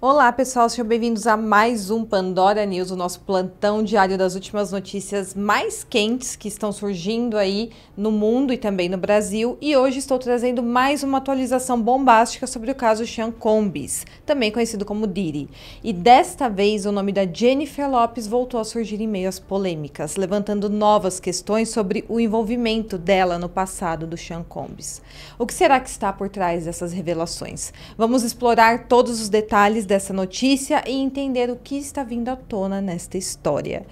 Olá pessoal, sejam bem-vindos a mais um Pandora News, o nosso plantão diário das últimas notícias mais quentes que estão surgindo aí no mundo e também no Brasil. E hoje estou trazendo mais uma atualização bombástica sobre o caso Sean Combs, também conhecido como Diri. E desta vez o nome da Jennifer Lopes voltou a surgir em meio às polêmicas, levantando novas questões sobre o envolvimento dela no passado do Sean Combs. O que será que está por trás dessas revelações? Vamos explorar todos os detalhes dessa notícia e entender o que está vindo à tona nesta história.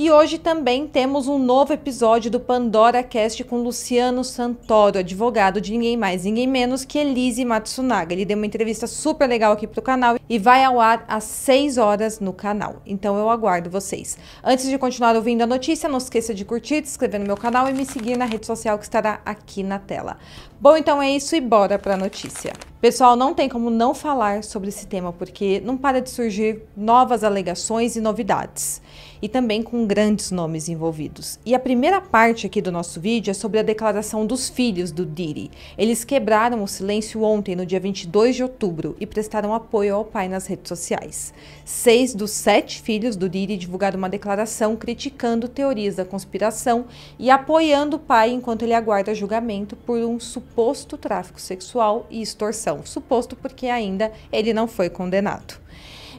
E hoje também temos um novo episódio do Pandora Cast com Luciano Santoro, advogado de ninguém mais, ninguém menos que Elise Matsunaga. Ele deu uma entrevista super legal aqui pro canal e vai ao ar às 6 horas no canal. Então eu aguardo vocês. Antes de continuar ouvindo a notícia, não esqueça de curtir, se inscrever no meu canal e me seguir na rede social que estará aqui na tela. Bom, então é isso e bora para a notícia. Pessoal, não tem como não falar sobre esse tema porque não para de surgir novas alegações e novidades. E também com grandes nomes envolvidos. E a primeira parte aqui do nosso vídeo é sobre a declaração dos filhos do Diri. Eles quebraram o silêncio ontem, no dia 22 de outubro, e prestaram apoio ao pai nas redes sociais. Seis dos sete filhos do Diri divulgaram uma declaração criticando teorias da conspiração e apoiando o pai enquanto ele aguarda julgamento por um suposto tráfico sexual e extorsão. Suposto porque ainda ele não foi condenado.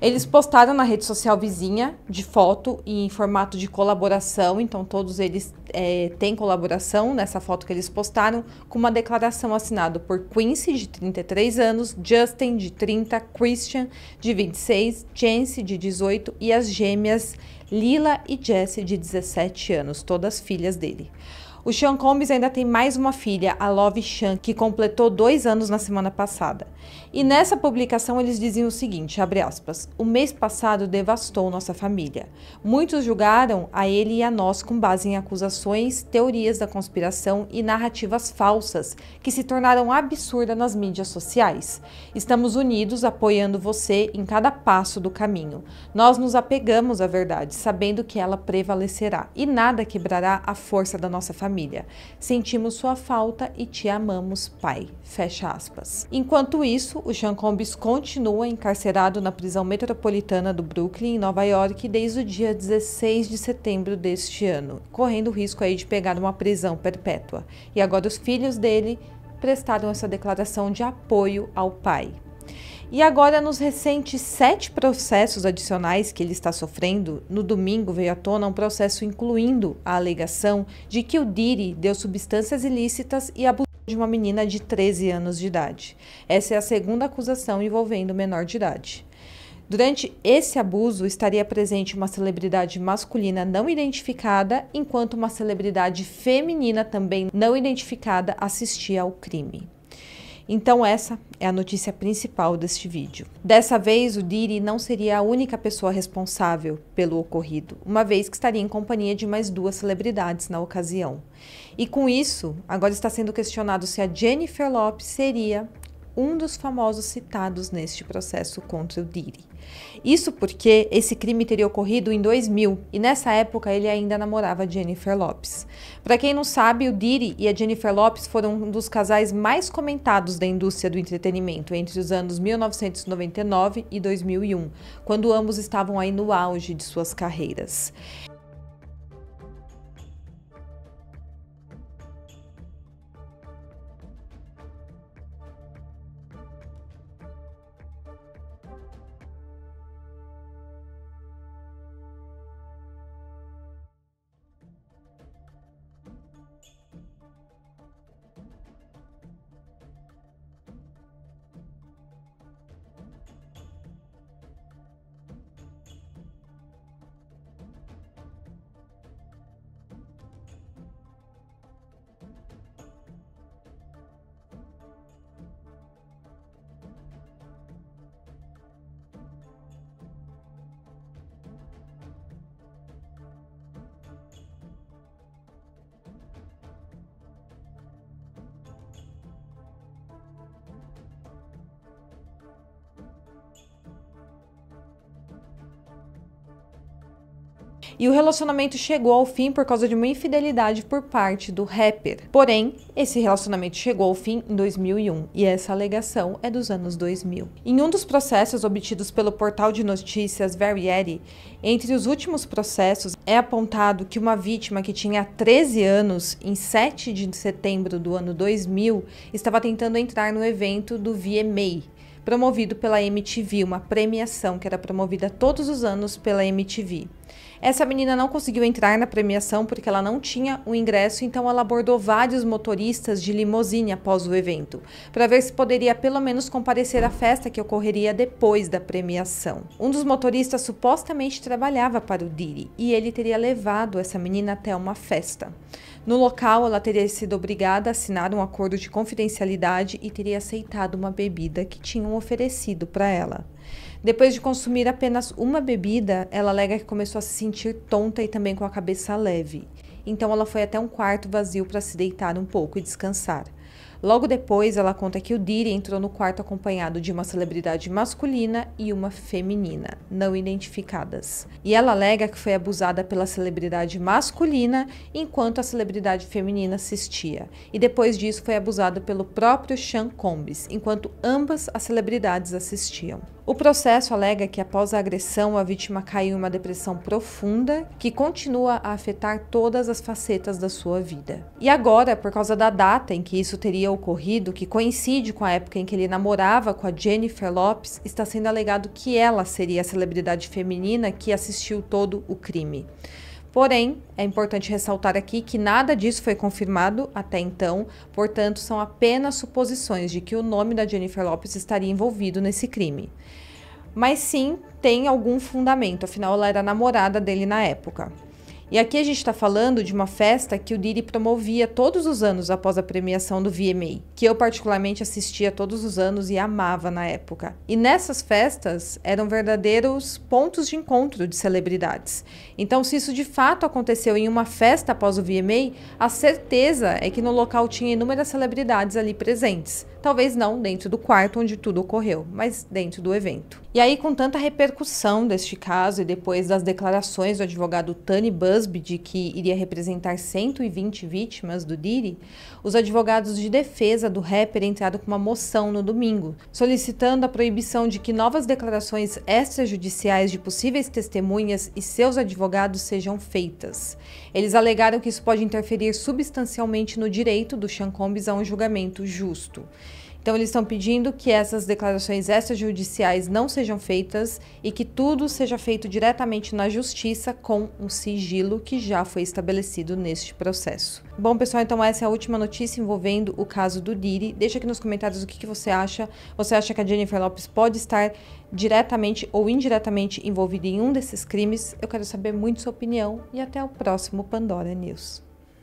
Eles postaram na rede social vizinha de foto em formato de colaboração, então todos eles é, têm colaboração nessa foto que eles postaram, com uma declaração assinada por Quincy, de 33 anos, Justin, de 30, Christian, de 26, Jance, de 18 e as gêmeas Lila e Jesse de 17 anos, todas filhas dele. O Sean Combs ainda tem mais uma filha, a Love Sean, que completou dois anos na semana passada. E nessa publicação eles diziam o seguinte, aspas, o mês passado devastou nossa família. Muitos julgaram a ele e a nós com base em acusações, teorias da conspiração e narrativas falsas que se tornaram absurdas nas mídias sociais. Estamos unidos apoiando você em cada passo do caminho. Nós nos apegamos à verdade, sabendo que ela prevalecerá e nada quebrará a força da nossa família família. Sentimos sua falta e te amamos, Pai. Fecha aspas. Enquanto isso, o Sean Combs continua encarcerado na prisão metropolitana do Brooklyn, em Nova York, desde o dia 16 de setembro deste ano, correndo o risco aí de pegar uma prisão perpétua. E agora os filhos dele prestaram essa declaração de apoio ao pai. E agora, nos recentes sete processos adicionais que ele está sofrendo, no domingo veio à tona um processo incluindo a alegação de que o Diri deu substâncias ilícitas e abusou de uma menina de 13 anos de idade. Essa é a segunda acusação envolvendo menor de idade. Durante esse abuso estaria presente uma celebridade masculina não identificada, enquanto uma celebridade feminina também não identificada assistia ao crime. Então essa é a notícia principal deste vídeo. Dessa vez, o Diri não seria a única pessoa responsável pelo ocorrido, uma vez que estaria em companhia de mais duas celebridades na ocasião. E com isso, agora está sendo questionado se a Jennifer Lopes seria um dos famosos citados neste processo contra o Diri. Isso porque esse crime teria ocorrido em 2000 e nessa época ele ainda namorava Jennifer Lopes. Para quem não sabe, o Diri e a Jennifer Lopes foram um dos casais mais comentados da indústria do entretenimento entre os anos 1999 e 2001, quando ambos estavam aí no auge de suas carreiras. e o relacionamento chegou ao fim por causa de uma infidelidade por parte do rapper. Porém, esse relacionamento chegou ao fim em 2001 e essa alegação é dos anos 2000. Em um dos processos obtidos pelo portal de notícias Variety, entre os últimos processos é apontado que uma vítima que tinha 13 anos, em 7 de setembro do ano 2000, estava tentando entrar no evento do VMA, promovido pela MTV, uma premiação que era promovida todos os anos pela MTV. Essa menina não conseguiu entrar na premiação porque ela não tinha o ingresso, então ela abordou vários motoristas de limusine após o evento, para ver se poderia pelo menos comparecer à festa que ocorreria depois da premiação. Um dos motoristas supostamente trabalhava para o Diri e ele teria levado essa menina até uma festa. No local, ela teria sido obrigada a assinar um acordo de confidencialidade e teria aceitado uma bebida que tinham oferecido para ela. Depois de consumir apenas uma bebida, ela alega que começou a se sentir tonta e também com a cabeça leve. Então ela foi até um quarto vazio para se deitar um pouco e descansar. Logo depois, ela conta que o Diri entrou no quarto acompanhado de uma celebridade masculina e uma feminina, não identificadas. E ela alega que foi abusada pela celebridade masculina enquanto a celebridade feminina assistia. E depois disso foi abusada pelo próprio Sean Combs, enquanto ambas as celebridades assistiam. O processo alega que após a agressão, a vítima caiu em uma depressão profunda que continua a afetar todas as facetas da sua vida. E agora, por causa da data em que isso teve teria ocorrido, que coincide com a época em que ele namorava com a Jennifer Lopes, está sendo alegado que ela seria a celebridade feminina que assistiu todo o crime. Porém, é importante ressaltar aqui que nada disso foi confirmado até então, portanto, são apenas suposições de que o nome da Jennifer Lopes estaria envolvido nesse crime. Mas sim, tem algum fundamento, afinal, ela era namorada dele na época. E aqui a gente está falando de uma festa que o Diri promovia todos os anos após a premiação do VMA, que eu particularmente assistia todos os anos e amava na época. E nessas festas eram verdadeiros pontos de encontro de celebridades. Então, se isso de fato aconteceu em uma festa após o VMA, a certeza é que no local tinha inúmeras celebridades ali presentes. Talvez não dentro do quarto onde tudo ocorreu, mas dentro do evento. E aí, com tanta repercussão deste caso e depois das declarações do advogado Tani Buzz, Busby de que iria representar 120 vítimas do Diri, os advogados de defesa do rapper entraram com uma moção no domingo, solicitando a proibição de que novas declarações extrajudiciais de possíveis testemunhas e seus advogados sejam feitas. Eles alegaram que isso pode interferir substancialmente no direito do Sean Combs a um julgamento justo. Então, eles estão pedindo que essas declarações extrajudiciais não sejam feitas e que tudo seja feito diretamente na justiça com um sigilo que já foi estabelecido neste processo. Bom, pessoal, então essa é a última notícia envolvendo o caso do Diri. Deixa aqui nos comentários o que, que você acha. Você acha que a Jennifer Lopes pode estar diretamente ou indiretamente envolvida em um desses crimes? Eu quero saber muito sua opinião e até o próximo Pandora News.